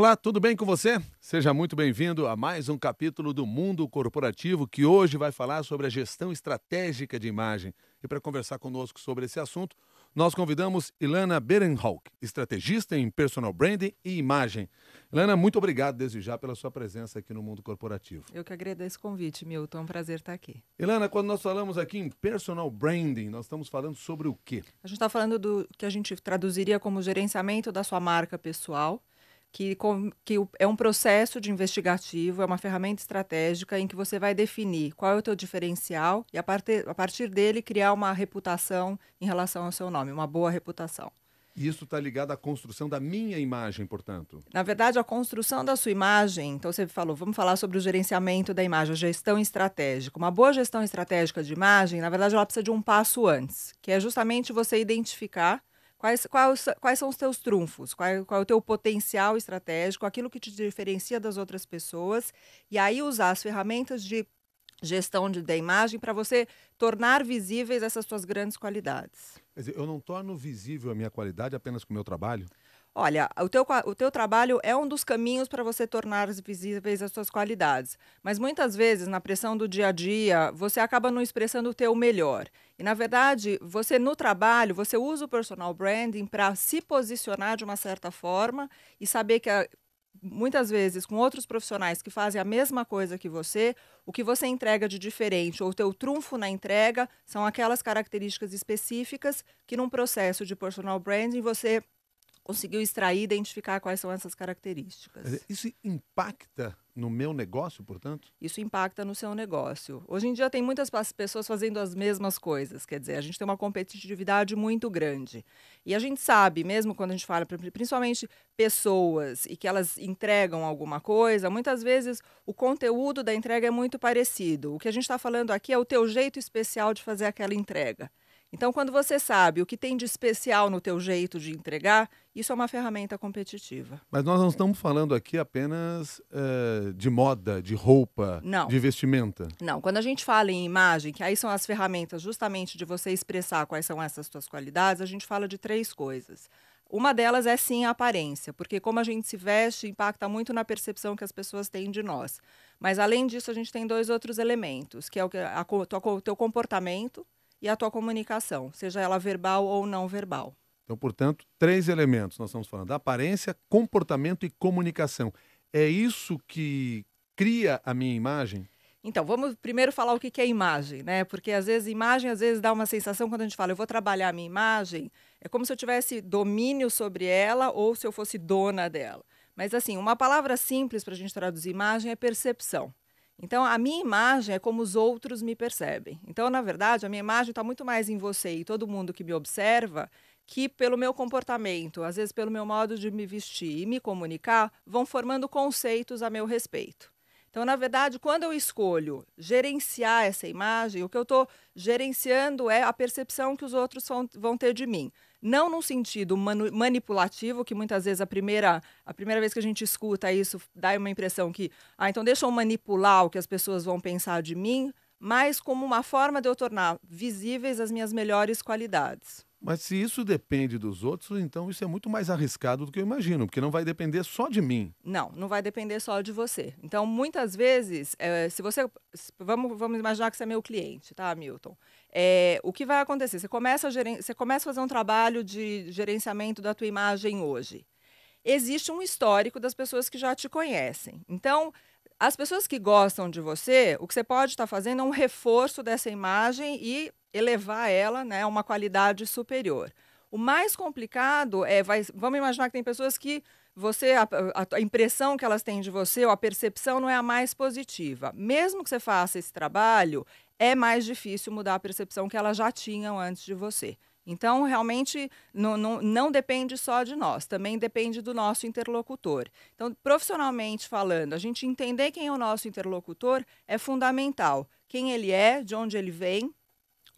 Olá, tudo bem com você? Seja muito bem-vindo a mais um capítulo do Mundo Corporativo que hoje vai falar sobre a gestão estratégica de imagem. E para conversar conosco sobre esse assunto, nós convidamos Ilana Berenhauk, estrategista em personal branding e imagem. Ilana, muito obrigado desde já pela sua presença aqui no Mundo Corporativo. Eu que agradeço o convite, Milton. É um prazer estar aqui. Ilana, quando nós falamos aqui em personal branding, nós estamos falando sobre o quê? A gente está falando do que a gente traduziria como gerenciamento da sua marca pessoal que, que é um processo de investigativo, é uma ferramenta estratégica em que você vai definir qual é o teu diferencial e a, partir a partir dele criar uma reputação em relação ao seu nome, uma boa reputação. Isso está ligado à construção da minha imagem, portanto. Na verdade, a construção da sua imagem. Então, você falou, vamos falar sobre o gerenciamento da imagem, a gestão estratégica. Uma boa gestão estratégica de imagem, na verdade, ela precisa de um passo antes, que é justamente você identificar Quais, quais, quais são os teus trunfos? Qual, qual é o teu potencial estratégico? Aquilo que te diferencia das outras pessoas? E aí usar as ferramentas de gestão de, da imagem para você tornar visíveis essas suas grandes qualidades. Quer dizer, eu não torno visível a minha qualidade apenas com o meu trabalho? olha, o teu, o teu trabalho é um dos caminhos para você tornar visíveis as suas qualidades. Mas muitas vezes, na pressão do dia a dia, você acaba não expressando o teu melhor. E, na verdade, você no trabalho, você usa o personal branding para se posicionar de uma certa forma e saber que muitas vezes com outros profissionais que fazem a mesma coisa que você, o que você entrega de diferente ou o teu trunfo na entrega são aquelas características específicas que num processo de personal branding você conseguiu extrair e identificar quais são essas características. Isso impacta no meu negócio, portanto? Isso impacta no seu negócio. Hoje em dia tem muitas pessoas fazendo as mesmas coisas, quer dizer, a gente tem uma competitividade muito grande. E a gente sabe, mesmo quando a gente fala principalmente pessoas e que elas entregam alguma coisa, muitas vezes o conteúdo da entrega é muito parecido. O que a gente está falando aqui é o teu jeito especial de fazer aquela entrega. Então, quando você sabe o que tem de especial no teu jeito de entregar, isso é uma ferramenta competitiva. Mas nós não é. estamos falando aqui apenas uh, de moda, de roupa, não. de vestimenta. Não. Quando a gente fala em imagem, que aí são as ferramentas justamente de você expressar quais são essas suas qualidades, a gente fala de três coisas. Uma delas é sim a aparência, porque como a gente se veste impacta muito na percepção que as pessoas têm de nós. Mas além disso, a gente tem dois outros elementos, que é o, a, a, o teu comportamento e a tua comunicação, seja ela verbal ou não verbal. Então, portanto, três elementos nós estamos falando: aparência, comportamento e comunicação. É isso que cria a minha imagem? Então, vamos primeiro falar o que é imagem, né? Porque às vezes imagem às vezes dá uma sensação quando a gente fala, eu vou trabalhar a minha imagem, é como se eu tivesse domínio sobre ela ou se eu fosse dona dela. Mas assim, uma palavra simples para a gente traduzir imagem é percepção. Então, a minha imagem é como os outros me percebem. Então, na verdade, a minha imagem está muito mais em você e todo mundo que me observa que, pelo meu comportamento, às vezes pelo meu modo de me vestir e me comunicar, vão formando conceitos a meu respeito. Então, na verdade, quando eu escolho gerenciar essa imagem, o que eu estou gerenciando é a percepção que os outros vão ter de mim. Não num sentido manipulativo, que muitas vezes a primeira, a primeira vez que a gente escuta isso dá uma impressão que, ah, então deixa eu manipular o que as pessoas vão pensar de mim, mas como uma forma de eu tornar visíveis as minhas melhores qualidades. Mas se isso depende dos outros, então isso é muito mais arriscado do que eu imagino, porque não vai depender só de mim. Não, não vai depender só de você. Então, muitas vezes, é, se você. Vamos, vamos imaginar que você é meu cliente, tá, Milton? É, o que vai acontecer? Você começa, a geren, você começa a fazer um trabalho de gerenciamento da tua imagem hoje. Existe um histórico das pessoas que já te conhecem. Então, as pessoas que gostam de você, o que você pode estar tá fazendo é um reforço dessa imagem e elevar ela né, a uma qualidade superior. O mais complicado é, vai, vamos imaginar que tem pessoas que você a, a, impressão que elas têm de você ou a percepção não é a mais positiva. Mesmo que você faça esse trabalho, é mais difícil mudar a percepção que elas já tinham antes de você. Então, realmente, não, não, não, depende só de nós, também depende do nosso interlocutor. Então, profissionalmente falando, a gente entender quem é o nosso interlocutor é fundamental. Quem ele é, de onde ele vem,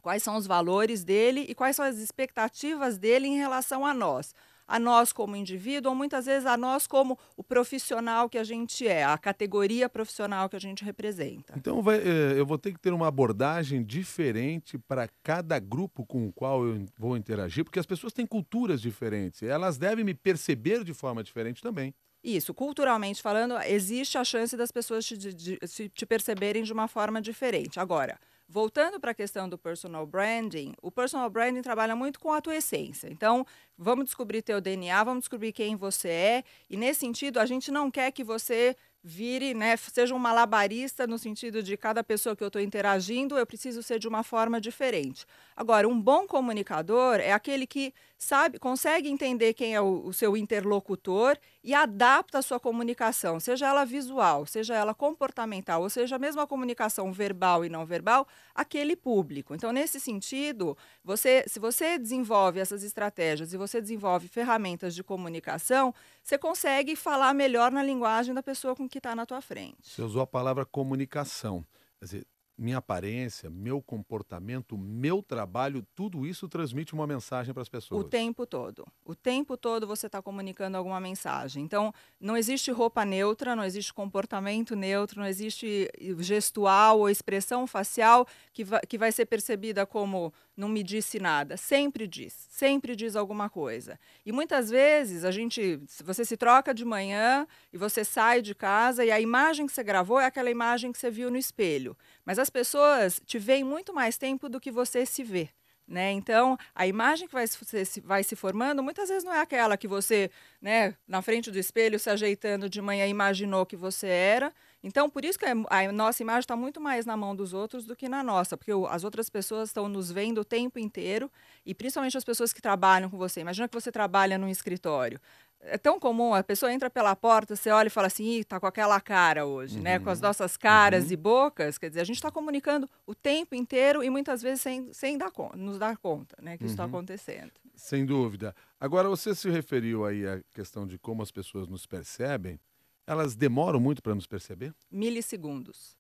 quais são os valores dele e quais são as expectativas dele em relação a nós a nós como indivíduo ou muitas vezes a nós como o profissional que a gente é, a categoria profissional que a gente representa. Então vai, eh, eu vou ter que ter uma abordagem diferente para cada grupo com o qual eu vou interagir, porque as pessoas têm culturas diferentes, elas devem me perceber de forma diferente também. Isso, culturalmente falando, existe a chance das pessoas te, de, te perceberem de uma forma diferente. Agora, Voltando para a questão do personal branding, o personal branding trabalha muito com a tua essência. Então, vamos descobrir teu DNA, vamos descobrir quem você é. E nesse sentido, a gente não quer que você vire, né, seja um malabarista no sentido de cada pessoa que eu estou interagindo, eu preciso ser de uma forma diferente. Agora, um bom comunicador é aquele que sabe, consegue entender quem é o, o seu interlocutor e adapta a sua comunicação, seja ela visual, seja ela comportamental, ou seja, mesmo a comunicação verbal e não verbal, aquele público. Então, nesse sentido, você, se você desenvolve essas estratégias e você desenvolve ferramentas de comunicação, você consegue falar melhor na linguagem da pessoa com que está na tua frente. Você usou a palavra comunicação. Quer dizer, minha aparência, meu comportamento, meu trabalho, tudo isso transmite uma mensagem para as pessoas. O tempo todo. O tempo todo você está comunicando alguma mensagem. Então, não existe roupa neutra, não existe comportamento neutro, não existe gestual ou expressão facial que, va que vai ser percebida como não me disse nada. Sempre diz, sempre diz alguma coisa. E muitas vezes a gente, você se troca de manhã e você sai de casa e a imagem que você gravou é aquela imagem que você viu no espelho. Mas as pessoas te veem muito mais tempo do que você se vê. Né? Então, a imagem que vai se, vai se formando muitas vezes não é aquela que você, né, na frente do espelho, se ajeitando de manhã, imaginou que você era, então, por isso que é a nossa imagem está muito mais na mão dos outros do que na nossa, porque as outras pessoas estão nos vendo o tempo inteiro, e principalmente as pessoas que trabalham com você. Imagina que você trabalha num escritório. É tão comum, a pessoa entra pela porta, você olha e fala assim, está com aquela cara hoje, uhum. né? Com as uhum. nossas caras uhum. e bocas, quer dizer, a gente está comunicando o tempo inteiro e muitas vezes sem, sem dar, nos dar conta, né? Que tá uhum. isso está acontecendo. Sem dúvida. Agora, você se referiu aí à questão de como as pessoas nos percebem elas demoram muito para nos perceber? Milissegundos.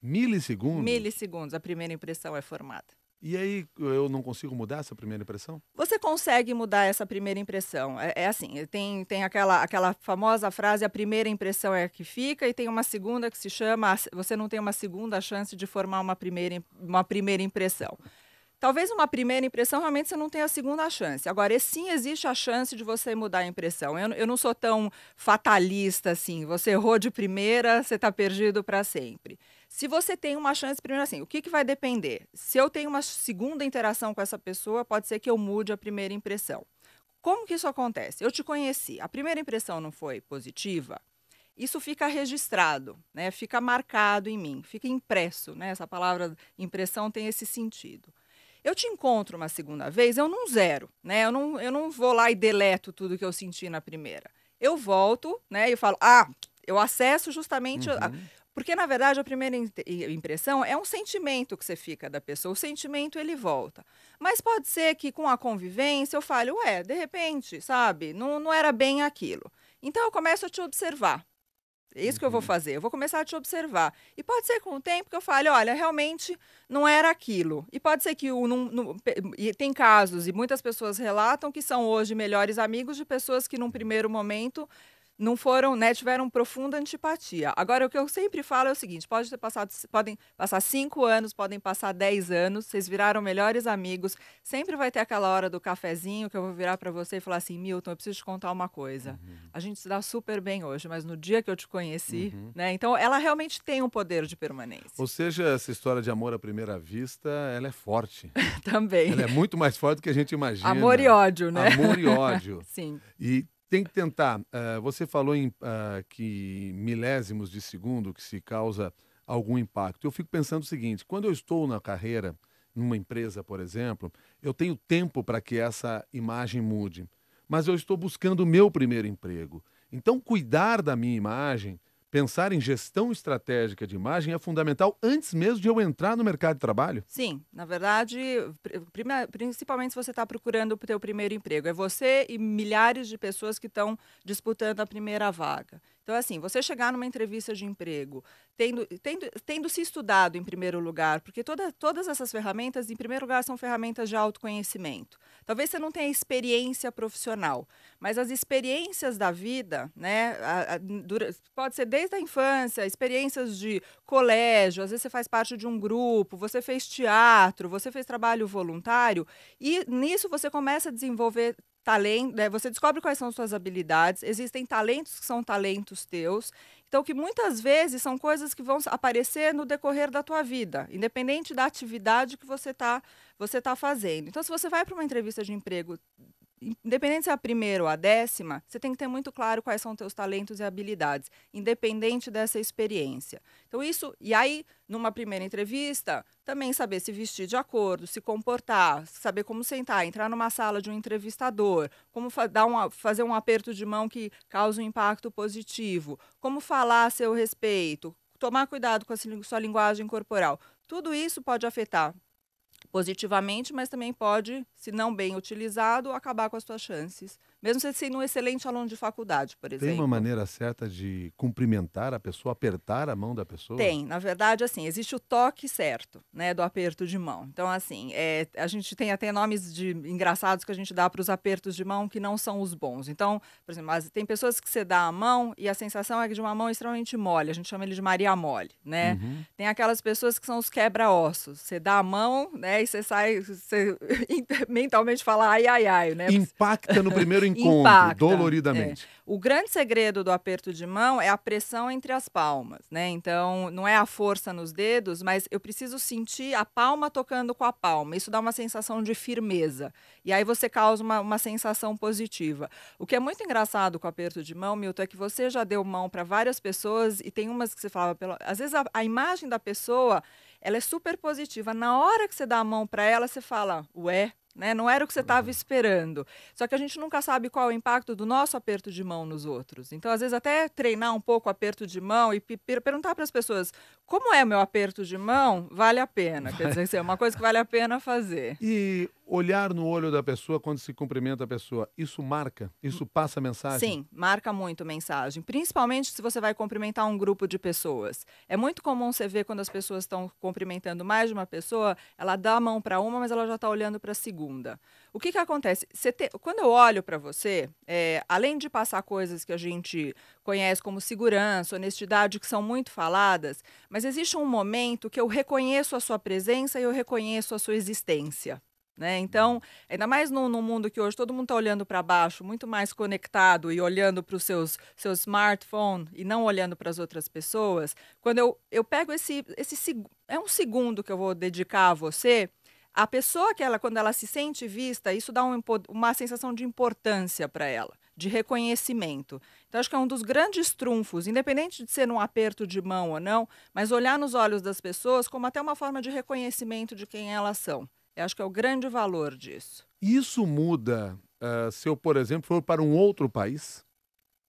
Milissegundos? Milissegundos, a primeira impressão é formada. E aí eu não consigo mudar essa primeira impressão? Você consegue mudar essa primeira impressão. É, é, assim, tem, tem aquela, aquela famosa frase, a primeira impressão é a que fica, e tem uma segunda que se chama, você não tem uma segunda chance de formar uma primeira, uma primeira impressão. Talvez uma primeira impressão realmente você não tenha a segunda chance. Agora, sim existe a chance de você mudar a impressão. Eu, eu não sou tão fatalista assim. Você errou de primeira, você está perdido para sempre. Se você tem uma chance, primeiro assim, o que, que vai depender? Se eu tenho uma segunda interação com essa pessoa, pode ser que eu mude a primeira impressão. Como que isso acontece? Eu te conheci, a primeira impressão não foi positiva, isso fica registrado, né? fica marcado em mim, fica impresso. Né? Essa palavra impressão tem esse sentido. Eu te encontro uma segunda vez, eu não zero, né? Eu não, eu não vou lá e deleto tudo que eu senti na primeira. Eu volto, né? E falo, ah, eu acesso justamente. Uhum. A... Porque, na verdade, a primeira impressão é um sentimento que você fica da pessoa. O sentimento, ele volta. Mas pode ser que com a convivência eu fale, ué, de repente, sabe? Não, não era bem aquilo. Então eu começo a te observar. É isso uhum. que eu vou uhum. fazer. Eu vou começar a te observar. E pode ser com o tempo que eu fale, olha, realmente não era aquilo. E pode ser que o num, num, e tem casos e muitas pessoas relatam que são hoje melhores amigos de pessoas que num primeiro momento não foram, né, tiveram profunda antipatia. Agora, o que eu sempre falo é o seguinte: pode ter passado, podem passar cinco anos, podem passar dez anos, vocês viraram melhores amigos. Sempre vai ter aquela hora do cafezinho que eu vou virar para você e falar assim: Milton, eu preciso te contar uma coisa. Uhum. A gente se dá super bem hoje, mas no dia que eu te conheci, uhum. né? Então, ela realmente tem um poder de permanência. Ou seja, essa história de amor à primeira vista, ela é forte. Também. Ela é muito mais forte do que a gente imagina. Amor e ódio, né? Amor e ódio. Sim. E tem que tentar. Uh, você falou em, uh, que milésimos de segundo que se causa algum impacto. Eu fico pensando o seguinte: quando eu estou na carreira, numa empresa, por exemplo, eu tenho tempo para que essa imagem mude, mas eu estou buscando o meu primeiro emprego. Então, cuidar da minha imagem pensar em gestão estratégica de imagem é fundamental antes mesmo de eu entrar no mercado de trabalho? Sim, na verdade, principalmente se você está procurando o seu primeiro emprego. É você e milhares de pessoas que estão disputando a primeira vaga. Então, é assim, você chegar numa entrevista de emprego, tendo, tendo, tendo se estudado em primeiro lugar, porque toda, todas essas ferramentas, em primeiro lugar, são ferramentas de autoconhecimento. Talvez você não tenha experiência profissional, mas as experiências da vida, né? A, a, dura, pode ser desde a infância, experiências de colégio, às vezes você faz parte de um grupo, você fez teatro, você fez trabalho voluntário, e nisso você começa a desenvolver talento, né, você descobre quais são suas habilidades, existem talentos que são talentos teus, então que muitas vezes são coisas que vão aparecer no decorrer da tua vida, independente da atividade que você está você tá fazendo. Então se você vai para uma entrevista de emprego Independente se é a primeira ou a décima, você tem que ter muito claro quais são teus talentos e habilidades, independente dessa experiência. Então, isso, e aí, numa primeira entrevista, também saber se vestir de acordo, se comportar, saber como sentar, entrar numa sala de um entrevistador, como fa dar uma, fazer um aperto de mão que cause um impacto positivo, como falar a seu respeito, tomar cuidado com a sua linguagem corporal. Tudo isso pode afetar positivamente, mas também pode, se não bem utilizado, acabar com as suas chances mesmo você sendo um excelente aluno de faculdade, por exemplo. Tem uma maneira certa de cumprimentar a pessoa, apertar a mão da pessoa? Tem. Na verdade, assim, existe o toque certo, né, do aperto de mão. Então, assim, é, a gente tem até nomes de engraçados que a gente dá para os apertos de mão que não são os bons. Então, por exemplo, mas tem pessoas que você dá a mão e a sensação é de uma mão extremamente mole. A gente chama ele de Maria Mole, né? Uhum. Tem aquelas pessoas que são os quebra-ossos. Você dá a mão, né, e você sai, você mentalmente fala ai, ai, ai, né? Impacta no primeiro encontro, impacta, doloridamente. É. O grande segredo do aperto de mão é a pressão entre as palmas, né? Então, não é a força nos dedos, mas eu preciso sentir a palma tocando com a palma. Isso dá uma sensação de firmeza. E aí você causa uma, uma sensação positiva. O que é muito engraçado com o aperto de mão, Milton, é que você já deu mão para várias pessoas e tem umas que você falava, pela... às vezes a, a imagem da pessoa ela é super positiva. Na hora que você dá a mão para ela, você fala, ué, né? Não era o que você estava uhum. esperando. Só que a gente nunca sabe qual é o impacto do nosso aperto de mão nos outros. Então, às vezes, até treinar um pouco o aperto de mão e perguntar para as pessoas como é o meu aperto de mão, vale a pena. Quer dizer, é uma coisa que vale a pena fazer. E olhar no olho da pessoa quando se cumprimenta a pessoa, isso marca? Isso passa mensagem? Sim, marca muito mensagem, principalmente se você vai cumprimentar um grupo de pessoas. É muito comum você ver quando as pessoas estão cumprimentando mais de uma pessoa, ela dá a mão para uma, mas ela já está olhando para a segunda. O que, que acontece? Te... Quando eu olho para você, é, além de passar coisas que a gente conhece como segurança, honestidade, que são muito faladas, mas existe um momento que eu reconheço a sua presença e eu reconheço a sua existência. Né? Então, ainda mais num, mundo que hoje todo mundo está olhando para baixo, muito mais conectado e olhando para o seu smartphone e não olhando para as outras pessoas, quando eu, eu pego esse, esse. É um segundo que eu vou dedicar a você, a pessoa que ela, quando ela se sente vista, isso dá um, uma sensação de importância para ela, de reconhecimento. Então, acho que é um dos grandes trunfos, independente de ser um aperto de mão ou não, mas olhar nos olhos das pessoas como até uma forma de reconhecimento de quem elas são. Eu acho que é o grande valor disso. Isso muda uh, se eu, por exemplo, for para um outro país?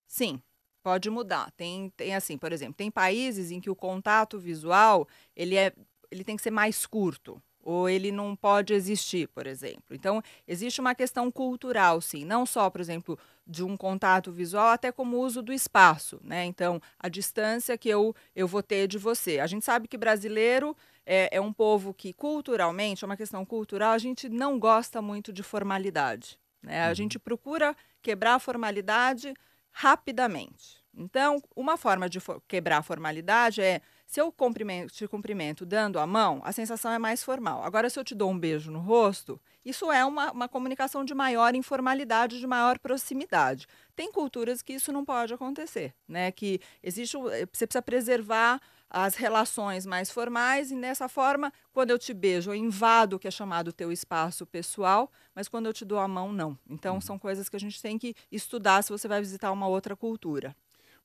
Sim, pode mudar. Tem, tem assim, por exemplo, tem países em que o contato visual ele é, ele tem que ser mais curto ou ele não pode existir, por exemplo. Então, existe uma questão cultural, sim, não só, por exemplo, de um contato visual, até como uso do espaço, né? Então, a distância que eu, eu vou ter de você. A gente sabe que brasileiro é, é um povo que culturalmente, é uma questão cultural, a gente não gosta muito de formalidade. Né? A uhum. gente procura quebrar a formalidade rapidamente. Então, uma forma de for quebrar a formalidade é se eu cumprimento, te cumprimento dando a mão, a sensação é mais formal. Agora, se eu te dou um beijo no rosto, isso é uma, uma comunicação de maior informalidade, de maior proximidade. Tem culturas que isso não pode acontecer, né? Que existe, eh, você precisa preservar as relações mais formais, e nessa forma, quando eu te beijo, eu invado o que é chamado teu espaço pessoal, mas quando eu te dou a mão, não. Então, uhum. são coisas que a gente tem que estudar se você vai visitar uma outra cultura.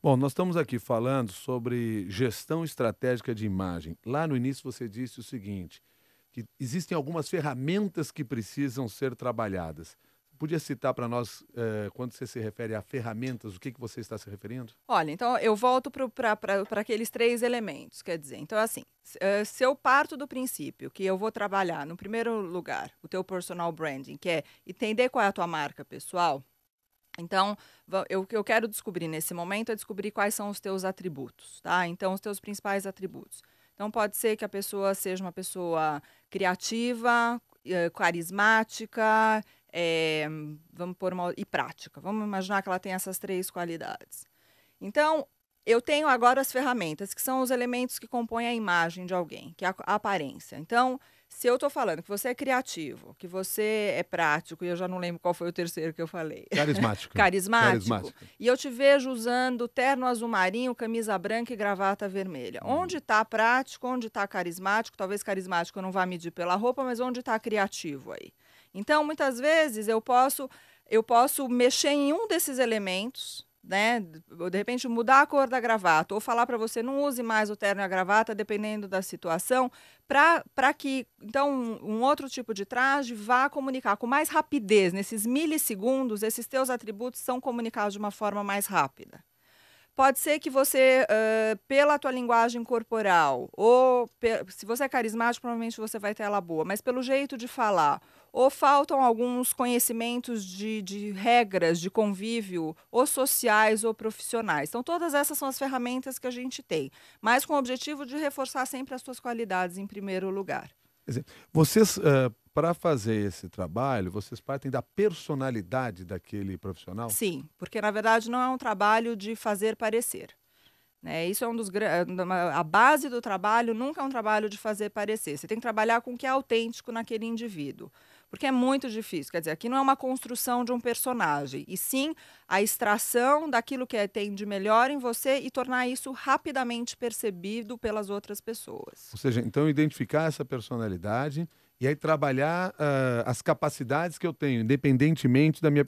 Bom, nós estamos aqui falando sobre gestão estratégica de imagem. Lá no início você disse o seguinte: que existem algumas ferramentas que precisam ser trabalhadas. Podia citar para nós, eh, quando você se refere a ferramentas, o que, que você está se referindo? Olha, então eu volto para aqueles três elementos, quer dizer, então assim, eh, se eu parto do princípio que eu vou trabalhar, no primeiro lugar, o teu personal branding, que é entender qual é a tua marca pessoal, então, eu, eu quero descobrir nesse momento é descobrir quais são os teus atributos, tá? Então, os teus principais atributos. Então, pode ser que a pessoa seja uma pessoa criativa, eh, carismática, é, vamos pôr uma, e prática. Vamos imaginar que ela tem essas três qualidades. Então, eu tenho agora as ferramentas, que são os elementos que compõem a imagem de alguém, que é a, a aparência. Então, se eu estou falando que você é criativo, que você é prático, e eu já não lembro qual foi o terceiro que eu falei. Carismático. Carismático. Carismático. E eu te vejo usando terno azul marinho, camisa branca e gravata vermelha. Hum. Onde está prático, onde está carismático, talvez carismático eu não vá medir pela roupa, mas onde está criativo aí? Então, muitas vezes eu posso eu posso mexer em um desses elementos, né? De repente mudar a cor da gravata ou falar para você não use mais o terno e a gravata, dependendo da situação, para que então um, outro tipo de traje vá comunicar com mais rapidez nesses milissegundos, esses teus atributos são comunicados de uma forma mais rápida. Pode ser que você, uh, pela tua linguagem corporal, ou se você é carismático, provavelmente você vai ter ela boa, mas pelo jeito de falar, ou faltam alguns conhecimentos de, de, regras de convívio, ou sociais ou profissionais. Então, todas essas são as ferramentas que a gente tem, mas com o objetivo de reforçar sempre as suas qualidades em primeiro lugar. vocês, uh, eh, para fazer esse trabalho, vocês partem da personalidade daquele profissional? Sim, porque na verdade não é um trabalho de fazer parecer. É Isso é um dos eh, a base do trabalho nunca é um trabalho de fazer parecer. Você tem que trabalhar com o que é autêntico naquele indivíduo porque é muito difícil. Quer dizer, aqui não é uma construção de um personagem, e sim a extração daquilo que é, tem de melhor em você e tornar isso rapidamente percebido pelas outras pessoas. Ou seja, então identificar essa personalidade e aí trabalhar uh, as capacidades que eu tenho, independentemente da minha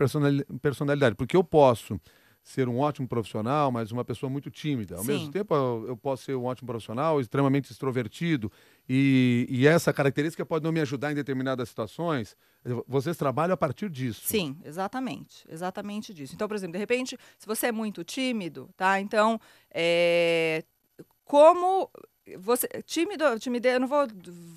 personalidade, porque eu posso ser um ótimo profissional, mas uma pessoa muito tímida. Ao Sim. mesmo tempo, eu, eu, posso ser um ótimo profissional, extremamente extrovertido, e, e, essa característica pode não me ajudar em determinadas situações. Vocês trabalham a partir disso. Sim, exatamente. Exatamente disso. Então, por exemplo, de repente, se você é muito tímido, tá? Então, é, como você tímido, timidez, eu não vou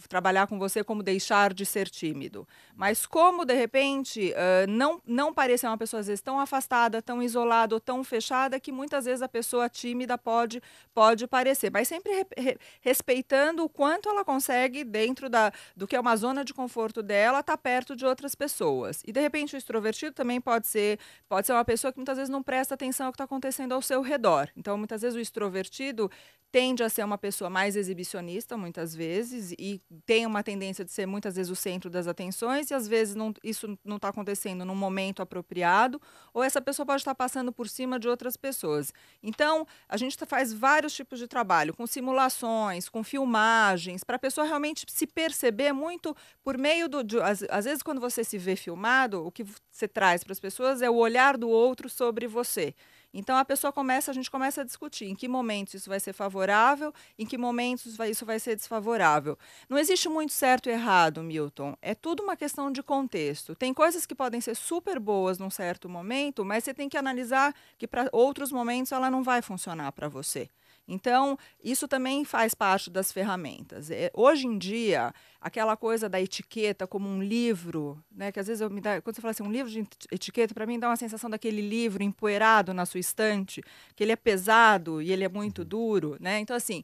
trabalhar com você como deixar de ser tímido, mas como de repente uh, não não parecer uma pessoa às vezes tão afastada, tão isolada ou tão fechada que muitas vezes a pessoa tímida pode pode parecer, mas sempre re, re, respeitando o quanto ela consegue dentro da do que é uma zona de conforto dela, estar tá perto de outras pessoas. E de repente o extrovertido também pode ser pode ser uma pessoa que muitas vezes não presta atenção ao que está acontecendo ao seu redor. Então muitas vezes o extrovertido tende a ser uma pessoa mais exibicionista, muitas vezes, e tem uma tendência de ser muitas vezes o centro das atenções, e às vezes não, isso não está acontecendo num momento apropriado, ou essa pessoa pode estar tá passando por cima de outras pessoas. Então, a gente tá, faz vários tipos de trabalho, com simulações, com filmagens, para a pessoa realmente se perceber muito por meio do. De, às, às vezes, quando você se vê filmado, o que você traz para as pessoas é o olhar do outro sobre você. Então a pessoa começa, a gente começa a discutir em que momentos isso vai ser favorável, em que momentos isso vai, isso vai ser desfavorável. Não existe muito certo e errado, Milton. É tudo uma questão de contexto. Tem coisas que podem ser super boas num certo momento, mas você tem que analisar que para outros momentos ela não vai funcionar para você. Então, isso também faz parte das ferramentas. É, hoje em dia, aquela coisa da etiqueta como um livro, né, que às vezes eu me dá, quando você fala assim, um livro de etiqueta, para mim dá uma sensação daquele livro empoeirado na sua estante, que ele é pesado e ele é muito uhum. duro, né? Então assim,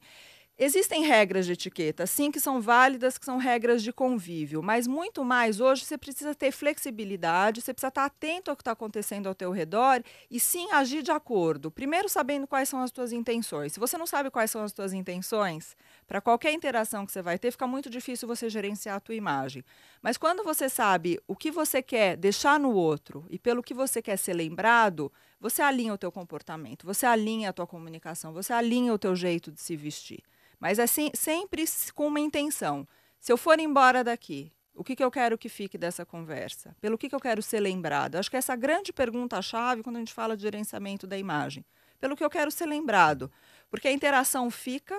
Existem regras de etiqueta, sim, que são válidas, que são regras de convívio, mas muito mais hoje você precisa ter flexibilidade, você precisa estar atento ao que está acontecendo ao teu redor e sim agir de acordo. Primeiro sabendo quais são as tuas intenções. Se você não sabe quais são as tuas intenções, para qualquer interação que você vai ter, fica muito difícil você gerenciar a tua imagem. Mas quando você sabe o que você quer deixar no outro e pelo que você quer ser lembrado, você alinha o teu comportamento, você alinha a tua comunicação, você alinha o teu jeito de se vestir. Mas é sempre com uma intenção. Se eu for embora daqui, o que, que eu quero que fique dessa conversa? Pelo que, que eu quero ser lembrado? Acho que essa grande pergunta-chave quando a gente fala de gerenciamento da imagem. Pelo que eu quero ser lembrado. Porque a interação fica,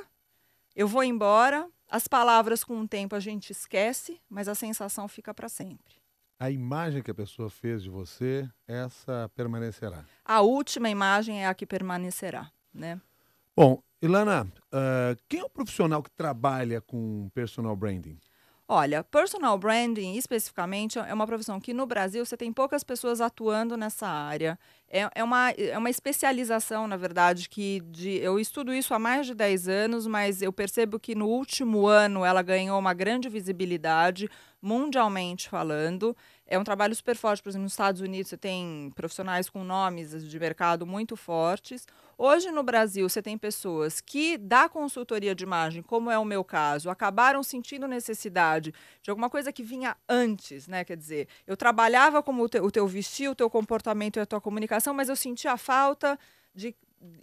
eu vou embora, as palavras com o tempo a gente esquece, mas a sensação fica para sempre. A imagem que a pessoa fez de você, essa permanecerá. A última imagem é a que permanecerá, né? Bom, Ilana, uh, quem é o profissional que trabalha com personal branding? Olha, personal branding especificamente é uma profissão que no Brasil você tem poucas pessoas atuando nessa área. É, é uma, é uma especialização, na verdade, que de, eu estudo isso há mais de 10 anos, mas eu percebo que no último ano ela ganhou uma grande visibilidade, mundialmente falando. É um trabalho super forte, por exemplo, nos Estados Unidos você tem profissionais com nomes de mercado muito fortes. Hoje no Brasil, você tem pessoas que da consultoria de imagem, como é o meu caso, acabaram sentindo necessidade de alguma coisa que vinha antes, né? Quer dizer, eu trabalhava como o teu, o vestir, o teu comportamento e a tua comunicação, mas eu sentia a falta de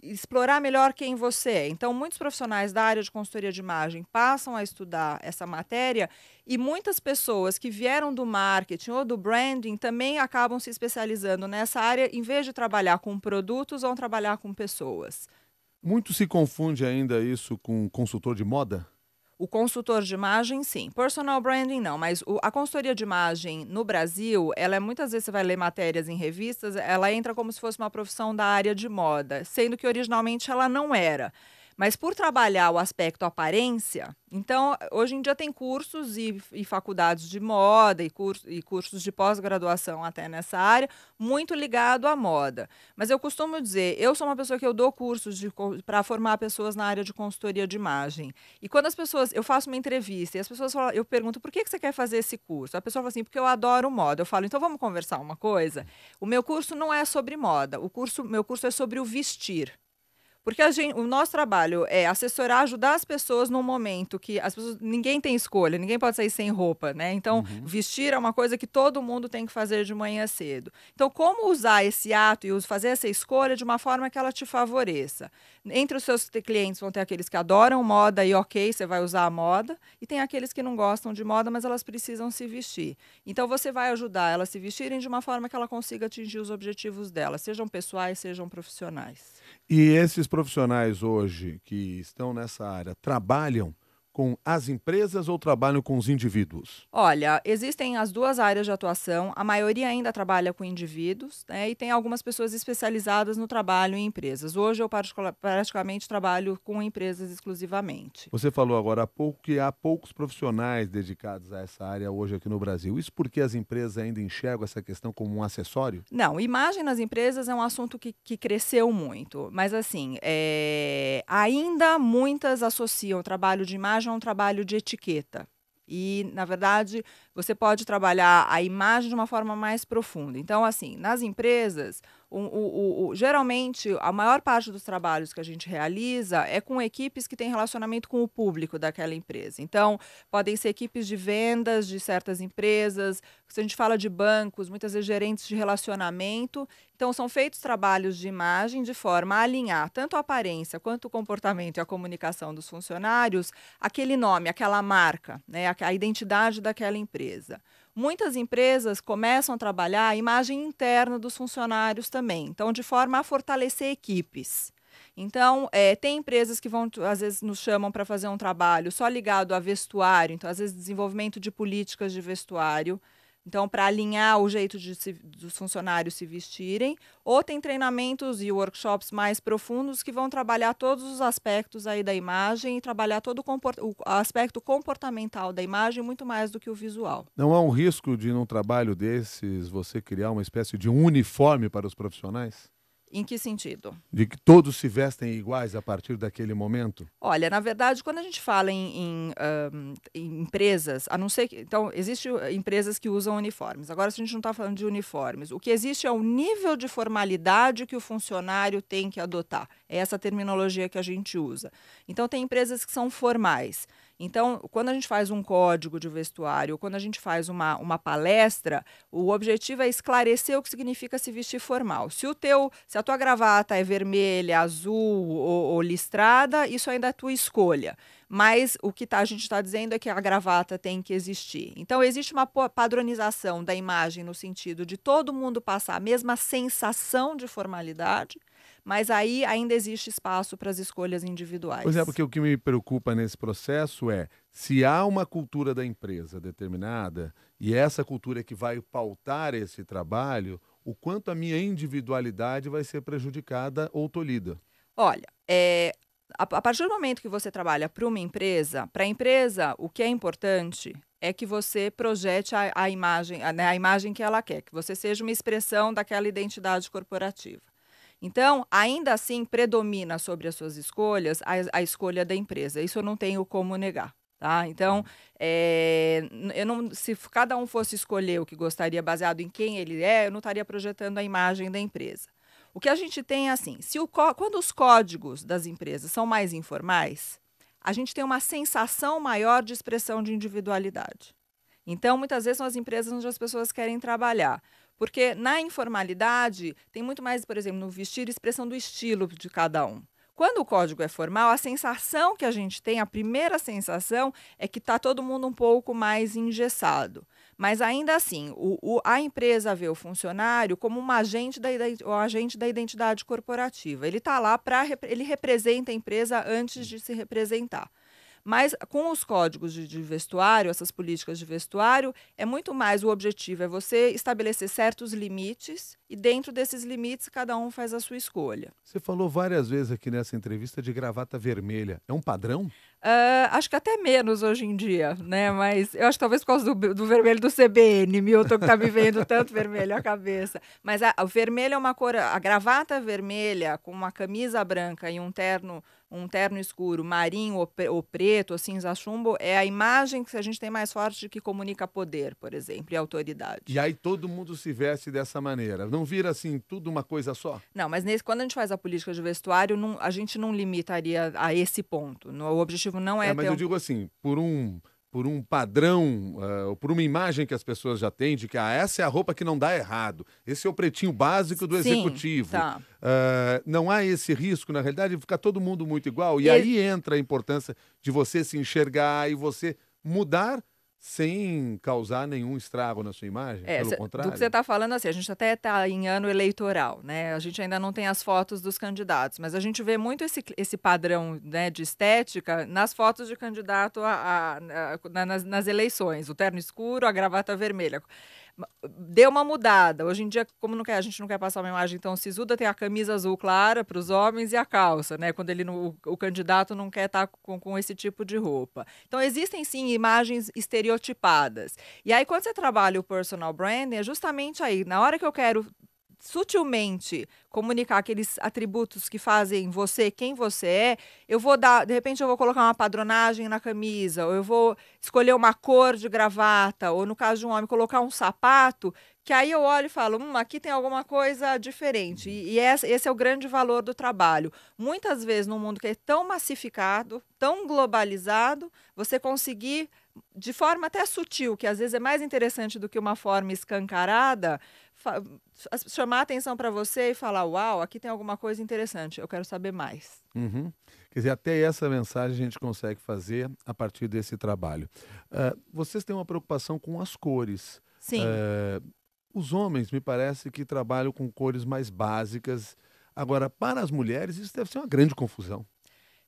explorar melhor quem você é. Então, muitos profissionais da área de consultoria de imagem passam a estudar essa matéria e muitas pessoas que vieram do marketing ou do branding também acabam se especializando nessa área, em vez de trabalhar com produtos, vão trabalhar com pessoas. Muito se confunde ainda isso com consultor de moda? O consultor de imagem, sim. Personal branding, não. Mas o, a consultoria de imagem no Brasil, ela é muitas vezes você vai ler matérias em revistas, ela entra como se fosse uma profissão da área de moda, sendo que originalmente ela não era. Mas por trabalhar o aspecto aparência, então hoje em dia tem cursos e, e faculdades de moda e, curso, e cursos de pós-graduação até nessa área, muito ligado à moda. Mas eu costumo dizer, eu sou uma pessoa que eu dou cursos para formar pessoas na área de consultoria de imagem. E quando as pessoas, eu faço uma entrevista e as pessoas falam, eu pergunto, por que, que você quer fazer esse curso? A pessoa fala assim, porque eu adoro moda. Eu falo, então vamos conversar uma coisa? O meu curso não é sobre moda, o curso, meu curso é sobre o vestir. Porque gente, o nosso trabalho é assessorar, ajudar as pessoas num momento que as pessoas, ninguém tem escolha, ninguém pode sair sem roupa, né? Então, uhum. vestir é uma coisa que todo mundo tem que fazer de manhã cedo. Então, como usar esse ato e fazer essa escolha de uma forma que ela te favoreça? Entre os seus clientes vão ter aqueles que adoram moda e ok, você vai usar a moda, e tem aqueles que não gostam de moda, mas elas precisam se vestir. Então você vai ajudar elas a se vestirem de uma forma que ela consiga atingir os objetivos dela, sejam pessoais, sejam profissionais. E esses profissionais hoje que estão nessa área trabalham com as empresas ou trabalham com os indivíduos? Olha, existem as duas áreas de atuação. A maioria ainda trabalha com indivíduos né, e tem algumas pessoas especializadas no trabalho em empresas. Hoje eu praticamente trabalho com empresas exclusivamente. Você falou agora há pouco que há poucos profissionais dedicados a essa área hoje aqui no Brasil. Isso porque as empresas ainda enxergam essa questão como um acessório? Não, imagem nas empresas é um assunto que, que cresceu muito. Mas assim, é... ainda muitas associam o trabalho de imagem haja é um trabalho de etiqueta. E, na verdade, você pode trabalhar a imagem de uma forma mais profunda. Então, assim, nas empresas, o, o, o, geralmente a maior parte dos trabalhos que a gente realiza é com equipes que têm relacionamento com o público daquela empresa. Então, podem ser equipes de vendas de certas empresas, se a gente fala de bancos, muitas vezes gerentes de relacionamento. Então, são feitos trabalhos de imagem de forma a alinhar tanto a aparência quanto o comportamento e a comunicação dos funcionários, aquele nome, aquela marca, né, a, a identidade daquela empresa empresa. Muitas empresas começam a trabalhar a imagem interna dos funcionários também, então, de forma a fortalecer equipes. Então, é, tem empresas que vão, às vezes, nos chamam para fazer um trabalho só ligado a vestuário, então, às vezes, desenvolvimento de políticas de vestuário. Então, para alinhar o jeito de se, dos funcionários se vestirem, ou tem treinamentos e workshops mais profundos que vão trabalhar todos os aspectos aí da imagem e trabalhar todo o, comport o aspecto comportamental da imagem muito mais do que o visual. Não há um risco de, num trabalho desses, você criar uma espécie de uniforme para os profissionais? Em que sentido? De que todos se vestem iguais a partir daquele momento? Olha, na verdade, quando a gente fala em, em, em empresas, a não ser que. Então, existem empresas que usam uniformes. Agora, se a gente não está falando de uniformes, o que existe é o nível de formalidade que o funcionário tem que adotar. É essa terminologia que a gente usa. Então, tem empresas que são formais. Então, quando a gente faz um código de vestuário, quando a gente faz uma, uma palestra, o objetivo é esclarecer o que significa se vestir formal. Se o teu, se a tua gravata é vermelha, azul ou, ou listrada, isso ainda é tua escolha. Mas o que tá, a gente está dizendo é que a gravata tem que existir. Então, existe uma padronização da imagem no sentido de todo mundo passar a mesma sensação de formalidade mas aí ainda existe espaço para as escolhas individuais. Pois é, porque o que me preocupa nesse processo é se há uma cultura da empresa determinada e é essa cultura é que vai pautar esse trabalho, o quanto a minha individualidade vai ser prejudicada ou tolhida. Olha, é, a, partir do momento que você trabalha para uma empresa, para a empresa, o que é importante é que você projete a, a imagem, a, né, a imagem que ela quer, que você seja uma expressão daquela identidade corporativa. Então, ainda assim, predomina sobre as suas escolhas a, a escolha da empresa. Isso eu não tenho como negar. Tá? Então, é, eu não, se cada um fosse escolher o que gostaria baseado em quem ele é, eu não estaria projetando a imagem da empresa. O que a gente tem é assim: se o, quando os códigos das empresas são mais informais, a gente tem uma sensação maior de expressão de individualidade. Então, muitas vezes são as empresas onde as pessoas querem trabalhar. Porque na informalidade, tem muito mais, por exemplo, no vestir, expressão do estilo de cada um. Quando o código é formal, a sensação que a gente tem, a primeira sensação, é que está todo mundo um pouco mais engessado. Mas ainda assim, o, o, a empresa vê o funcionário como um agente da, um agente da identidade corporativa. Ele está lá para. Ele representa a empresa antes de se representar. Mas com os códigos de, de, vestuário, essas políticas de vestuário, é muito mais o objetivo é você estabelecer certos limites e dentro desses limites cada um faz a sua escolha. Você falou várias vezes aqui nessa entrevista de gravata vermelha. É um padrão? Uh, acho que até menos hoje em dia, né? Mas eu acho que talvez por causa do, do vermelho do CBN, Milton, que tá me vendo tanto vermelho a cabeça. Mas a, vermelho é uma cor, a gravata vermelha com uma camisa branca e um terno um terno escuro, marinho ou, ou preto, ou cinza chumbo, é a imagem que a gente tem mais forte que comunica poder, por exemplo, e autoridade. E aí todo mundo se veste dessa maneira. Não vira assim tudo uma coisa só? Não, mas nesse, quando a gente faz a política de vestuário, não, a gente não limitaria a esse ponto. No, o objetivo não é. É, mas ter... eu digo assim, por um por um padrão, uh, por uma imagem que as pessoas já têm de que ah, essa é a roupa que não dá errado, esse é o pretinho básico do Sim, executivo. Tá. Uh, não há esse risco, na realidade, de ficar todo mundo muito igual. E, e aí entra a importância de você se enxergar e você mudar sem causar nenhum estrago na sua imagem, é, pelo cê, contrário. Do que você está falando, assim, a gente até está em ano eleitoral, né? A gente ainda não tem as fotos dos candidatos, mas a gente vê muito esse, esse padrão né, de estética nas fotos de candidato a, a, a, nas, nas eleições. O terno escuro, a gravata vermelha deu uma mudada. Hoje em dia, como não quer, a gente não quer passar uma imagem tão sisuda, tem a camisa azul clara para os homens e a calça, né? Quando ele não, o candidato não quer estar tá com, com esse tipo de roupa. Então, existem sim imagens estereotipadas. E aí, quando você trabalha o personal branding, é justamente aí, na hora que eu quero sutilmente comunicar aqueles atributos que fazem você quem você é, eu vou dar, de repente eu vou colocar uma padronagem na camisa, ou eu vou escolher uma cor de gravata, ou no caso de um homem, colocar um sapato, que aí eu olho e falo, hum, aqui tem alguma coisa diferente. Uhum. E, e esse é o grande valor do trabalho. Muitas vezes, num mundo que é tão massificado, tão globalizado, você conseguir de forma até sutil, que às vezes é mais interessante do que uma forma escancarada, chamar atenção para você e falar: Uau, aqui tem alguma coisa interessante, eu quero saber mais. Uhum. Quer dizer, até essa mensagem a gente consegue fazer a partir desse trabalho. Uh, vocês têm uma preocupação com as cores. Sim. Uh, os homens, me parece, que trabalham com cores mais básicas. Agora, para as mulheres, isso deve ser uma grande confusão.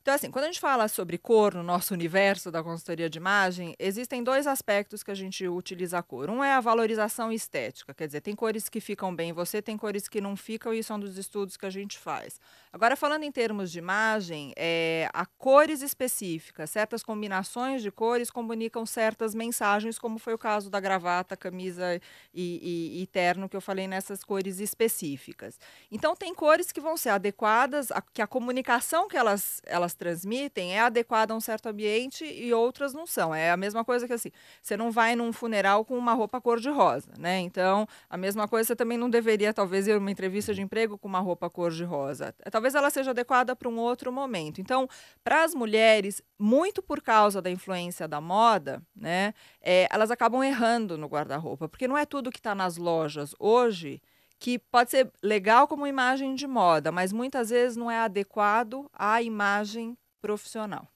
Então, assim, quando a gente fala sobre cor no nosso universo da consultoria de imagem, existem dois aspectos que a gente utiliza a cor. Um é a valorização estética, quer dizer, tem cores que ficam bem em você, tem cores que não ficam, e isso é um dos estudos que a gente faz. Agora, falando em termos de imagem, é, eh, há cores específicas, certas combinações de cores comunicam certas mensagens, como foi o caso da gravata, camisa e, e, e terno que eu falei nessas cores específicas. Então, tem cores que vão ser adequadas, a, que a comunicação que elas, elas transmitem é adequada a um certo ambiente e outras não são. É a mesma coisa que assim, você não vai num funeral com uma roupa cor-de-rosa, né? Então, a mesma coisa, você também não deveria, talvez, ir uma entrevista de emprego com uma roupa cor-de-rosa. É, talvez talvez ela seja adequada para um outro momento. Então, para as mulheres, muito por causa da influência da moda, né, é, elas acabam errando no guarda-roupa, porque não é tudo que está nas lojas hoje que pode ser legal como imagem de moda, mas muitas vezes não é adequado à imagem profissional.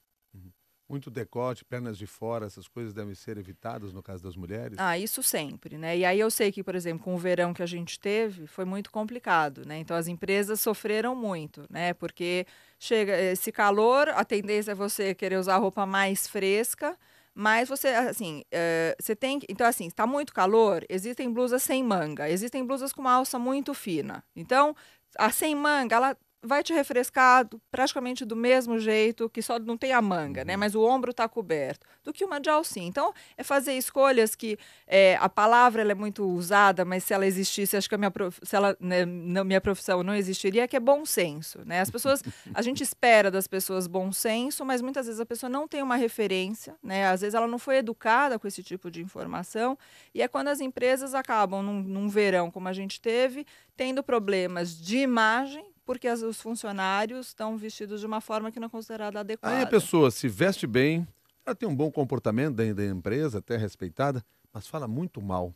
Muito decote, pernas de fora, essas coisas devem ser evitadas no caso das mulheres? Ah, isso sempre, né? E aí eu sei que, por exemplo, com o verão que a gente teve, foi muito complicado, né? Então as empresas sofreram muito, né? Porque chega eh, esse calor, a tendência é você querer usar roupa mais fresca, mas você, assim, eh, você tem que. Então, assim, está muito calor, existem blusas sem manga, existem blusas com uma alça muito fina. Então, a sem manga, ela vai te refrescar praticamente do mesmo jeito, que só não tem a manga, né? Uhum. Mas o ombro está coberto, do que uma de alcinha. Então, é fazer escolhas que é, a palavra é muito usada, mas se ela existisse, acho que a minha, prof... se ela, né, na minha profissão não existiria, que é bom senso, né? As pessoas, a gente espera das pessoas bom senso, mas muitas vezes a pessoa não tem uma referência, né? Às vezes ela não foi educada com esse tipo de informação, e é quando as empresas acabam, num, num verão como a gente teve, tendo problemas de imagem, porque as, os funcionários estão vestidos de uma forma que não é considerada adequada. Aí a pessoa se veste bem, ela tem um bom comportamento da, da empresa, até respeitada, mas fala muito mal.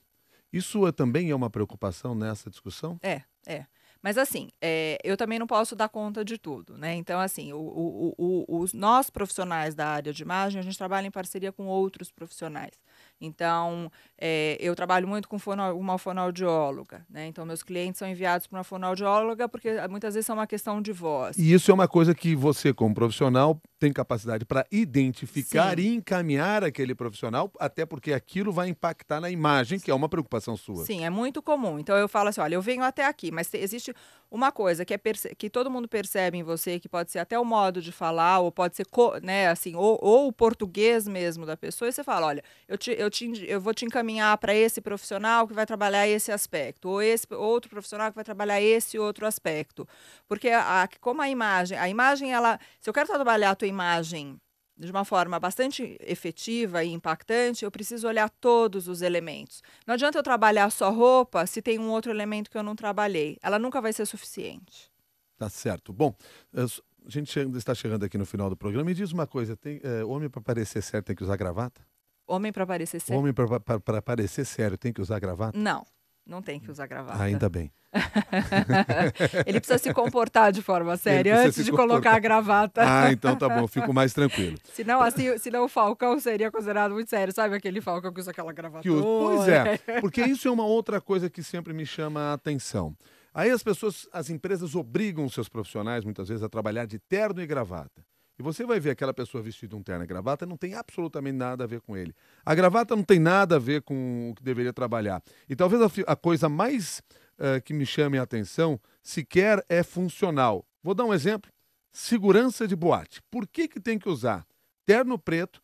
Isso é, também é uma preocupação nessa discussão? É, é. Mas assim, é, eu também não posso dar conta de tudo, né? Então, assim, o, o, o, os nós profissionais da área de imagem, a gente trabalha em parceria com outros profissionais. Então, é, eu trabalho muito com fono, uma fonoaudióloga, né? Então, meus clientes são enviados para uma fonoaudióloga porque muitas vezes é uma questão de voz. E isso é uma coisa que você, como profissional, tem capacidade para identificar Sim. e encaminhar aquele profissional, até porque aquilo vai impactar na imagem, que é uma preocupação sua. Sim, é muito comum. Então eu falo assim: olha, eu venho até aqui, mas existe uma coisa que, é que todo mundo percebe em você, que pode ser até o modo de falar, ou pode ser, né, assim, ou, ou, o português mesmo da pessoa, e você fala, olha, eu, te, eu, te, eu vou te encaminhar para esse profissional que vai trabalhar esse aspecto, ou esse outro profissional que vai trabalhar esse outro aspecto. Porque a, como a imagem, a imagem, ela, se eu quero trabalhar a tua imagem de uma forma bastante efetiva e impactante, eu preciso olhar todos os elementos. Não adianta eu trabalhar só roupa se tem um outro elemento que eu não trabalhei. Ela nunca vai ser suficiente. Tá certo. Bom, a gente está chegando aqui no final do programa. Me diz uma coisa: tem, é, homem para parecer certo tem que usar gravata? Homem para parecer sério. Homem para parecer sério tem que usar gravata? Não. Não tem que usar gravata. Ah, ainda bem. ele precisa se comportar de forma séria antes de colocar a gravata. Ah, então tá bom, fico mais tranquilo. senão, assim, senão o Falcão seria considerado muito sério, sabe aquele Falcão que usa aquela gravata? Pois é, porque isso é uma outra coisa que sempre me chama a atenção. Aí as pessoas, as empresas obrigam seus profissionais muitas vezes a trabalhar de terno e gravata. E você vai ver aquela pessoa vestida um terno e gravata, não tem absolutamente nada a ver com ele. A gravata não tem nada a ver com o que deveria trabalhar. E talvez a, a coisa mais uh, que me chame a atenção sequer é funcional. Vou dar um exemplo: segurança de boate. Por que, que tem que usar terno preto,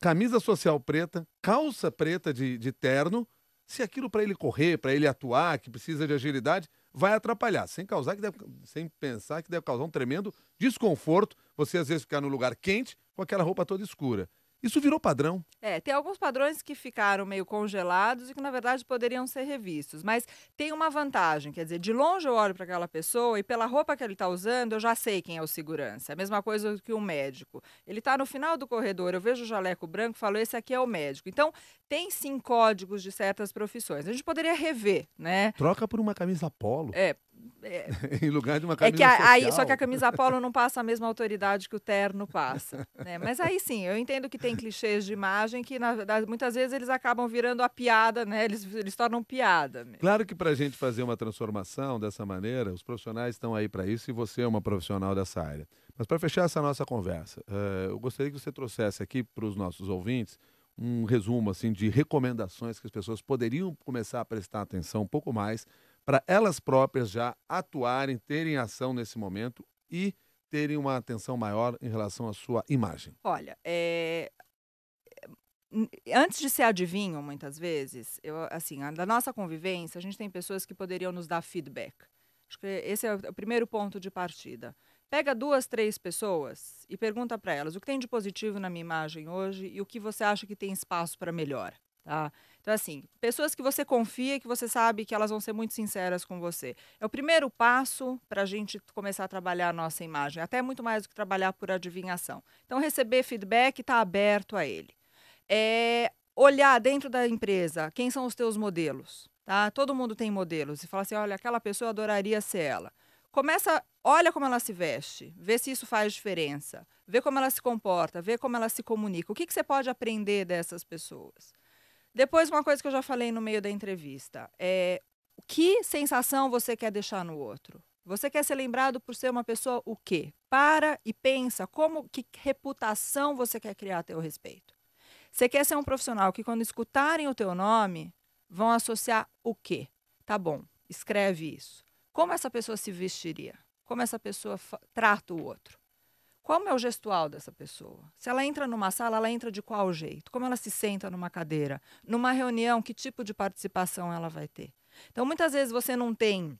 camisa social preta, calça preta de, de terno, se aquilo para ele correr, para ele atuar, que precisa de agilidade, vai atrapalhar, sem causar que deve, sem pensar que deve causar um tremendo desconforto você às vezes ficar no lugar quente com aquela roupa toda escura. Isso virou padrão. É, tem alguns padrões que ficaram meio congelados e que, na verdade, poderiam ser revistos. Mas tem uma vantagem, quer dizer, de longe eu olho para aquela pessoa e pela roupa que ele está usando, eu já sei quem é o segurança. É a mesma coisa que o médico. Ele está no final do corredor, eu vejo o jaleco branco e falo, esse aqui é o médico. Então, tem sim códigos de certas profissões. A gente poderia rever, né? Troca por uma camisa polo. É, é, em lugar de uma é camisa é que a, aí, Só que a camisa polo não passa a mesma autoridade que o terno passa. Né? Mas aí sim, eu entendo que tem clichês de imagem que na, muitas vezes eles acabam virando a piada, né? eles, eles tornam piada. Mesmo. Claro que para a gente fazer uma transformação dessa maneira, os profissionais estão aí para isso e você é uma profissional dessa área. Mas para fechar essa nossa conversa, uh, eu gostaria que você trouxesse aqui para os nossos ouvintes um resumo assim de recomendações que as pessoas poderiam começar a prestar atenção um pouco mais para elas próprias já atuarem, terem ação nesse momento e terem uma atenção maior em relação à sua imagem? Olha, é... antes de ser adivinho, muitas vezes, eu, assim, da nossa convivência, a gente tem pessoas que poderiam nos dar feedback. Acho que esse é o primeiro ponto de partida. Pega duas, três pessoas e pergunta para elas o que tem de positivo na minha imagem hoje e o que você acha que tem espaço para melhor, tá? Então, assim, pessoas que você confia, que você sabe que elas vão ser muito sinceras com você. É o primeiro passo para a gente começar a trabalhar a nossa imagem, até muito mais do que trabalhar por adivinhação. Então, receber feedback está aberto a ele. É olhar dentro da empresa quem são os teus modelos. Tá? Todo mundo tem modelos. E fala assim: olha, aquela pessoa eu adoraria ser ela. Começa, olha como ela se veste, vê se isso faz diferença, vê como ela se comporta, vê como ela se comunica. O que, que você pode aprender dessas pessoas? Depois, uma coisa que eu já falei no meio da entrevista. É, que sensação você quer deixar no outro? Você quer ser lembrado por ser uma pessoa o quê? Para e pensa como que reputação você quer criar a teu respeito. Você quer ser um profissional que quando escutarem o teu nome, vão associar o quê? Tá bom, escreve isso. Como essa pessoa se vestiria? Como essa pessoa trata o outro? Como é o gestual dessa pessoa? Se ela entra numa sala, ela entra de qual jeito? Como ela se senta numa cadeira? Numa reunião, que tipo de participação ela vai ter? Então, muitas vezes você não tem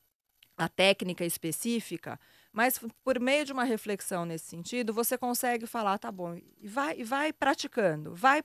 a técnica específica, mas por meio de uma reflexão nesse sentido, você consegue falar, tá bom, e vai, e vai praticando, vai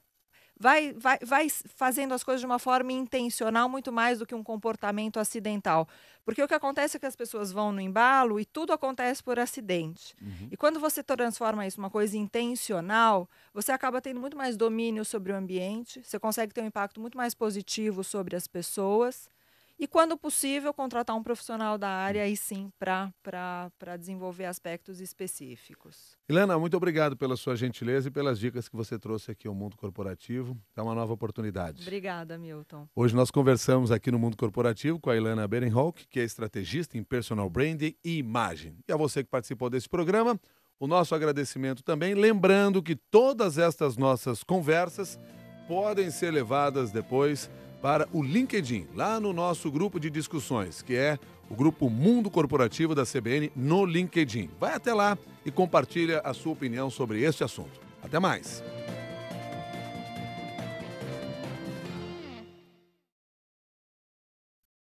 vai, vai, vai fazendo as coisas de uma forma intencional muito mais do que um comportamento acidental. Porque o que acontece é que as pessoas vão no embalo e tudo acontece por acidente. Uhum. E quando você transforma isso uma coisa intencional, você acaba tendo muito mais domínio sobre o ambiente, você consegue ter um impacto muito mais positivo sobre as pessoas. E, quando possível, contratar um profissional da área hum. aí sim para desenvolver aspectos específicos. Helena, muito obrigado pela sua gentileza e pelas dicas que você trouxe aqui ao Mundo Corporativo. É uma nova oportunidade. Obrigada, Milton. Hoje nós conversamos aqui no Mundo Corporativo com a Helena Berenholk, que é estrategista em personal branding e imagem. E a você que participou desse programa, o nosso agradecimento também. Lembrando que todas estas nossas conversas podem ser levadas depois para o LinkedIn, lá no nosso grupo de discussões, que é o grupo Mundo Corporativo da CBN no LinkedIn. Vai até lá e compartilha a sua opinião sobre este assunto. Até mais!